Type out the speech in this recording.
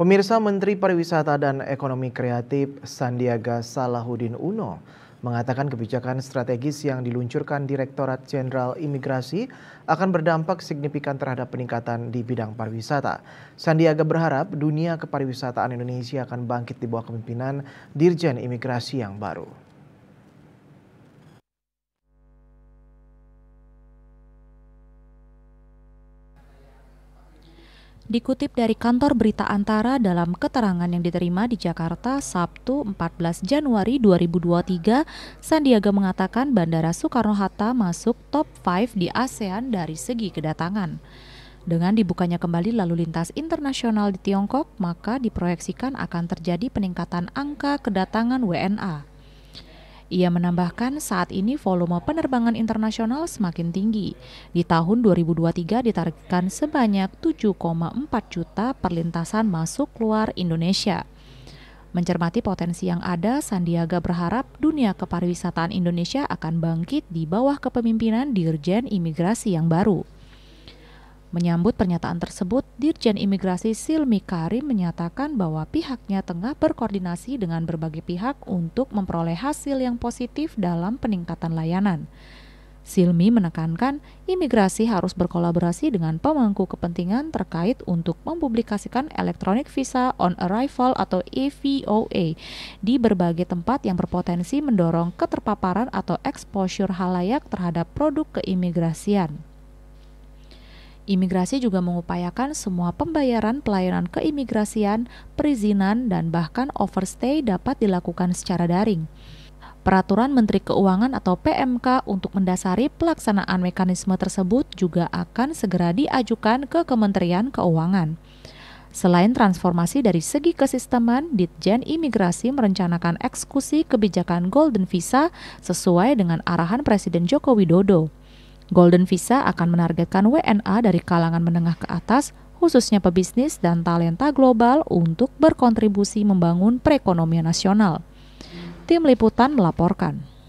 Pemirsa Menteri Pariwisata dan Ekonomi Kreatif Sandiaga Salahuddin Uno mengatakan kebijakan strategis yang diluncurkan Direktorat Jenderal Imigrasi akan berdampak signifikan terhadap peningkatan di bidang pariwisata. Sandiaga berharap dunia kepariwisataan Indonesia akan bangkit di bawah kepemimpinan Dirjen Imigrasi yang baru. Dikutip dari kantor berita Antara dalam keterangan yang diterima di Jakarta Sabtu 14 Januari 2023, Sandiaga mengatakan Bandara Soekarno-Hatta masuk top 5 di ASEAN dari segi kedatangan. Dengan dibukanya kembali lalu lintas internasional di Tiongkok, maka diproyeksikan akan terjadi peningkatan angka kedatangan WNA. Ia menambahkan saat ini volume penerbangan internasional semakin tinggi. Di tahun 2023 ditargetkan sebanyak 7,4 juta perlintasan masuk luar Indonesia. Mencermati potensi yang ada, Sandiaga berharap dunia kepariwisataan Indonesia akan bangkit di bawah kepemimpinan Dirjen Imigrasi yang baru. Menyambut pernyataan tersebut, Dirjen Imigrasi Silmi Karim menyatakan bahwa pihaknya tengah berkoordinasi dengan berbagai pihak untuk memperoleh hasil yang positif dalam peningkatan layanan. Silmi menekankan imigrasi harus berkolaborasi dengan pemangku kepentingan terkait untuk mempublikasikan Electronic Visa on Arrival atau EVOA di berbagai tempat yang berpotensi mendorong keterpaparan atau exposure halayak terhadap produk keimigrasian. Imigrasi juga mengupayakan semua pembayaran pelayanan keimigrasian, perizinan, dan bahkan overstay dapat dilakukan secara daring. Peraturan Menteri Keuangan atau PMK untuk mendasari pelaksanaan mekanisme tersebut juga akan segera diajukan ke Kementerian Keuangan. Selain transformasi dari segi kesisteman, Ditjen Imigrasi merencanakan eksekusi kebijakan Golden Visa sesuai dengan arahan Presiden Joko Widodo. Golden Visa akan menargetkan WNA dari kalangan menengah ke atas, khususnya pebisnis dan talenta global untuk berkontribusi membangun perekonomian nasional. Tim Liputan melaporkan.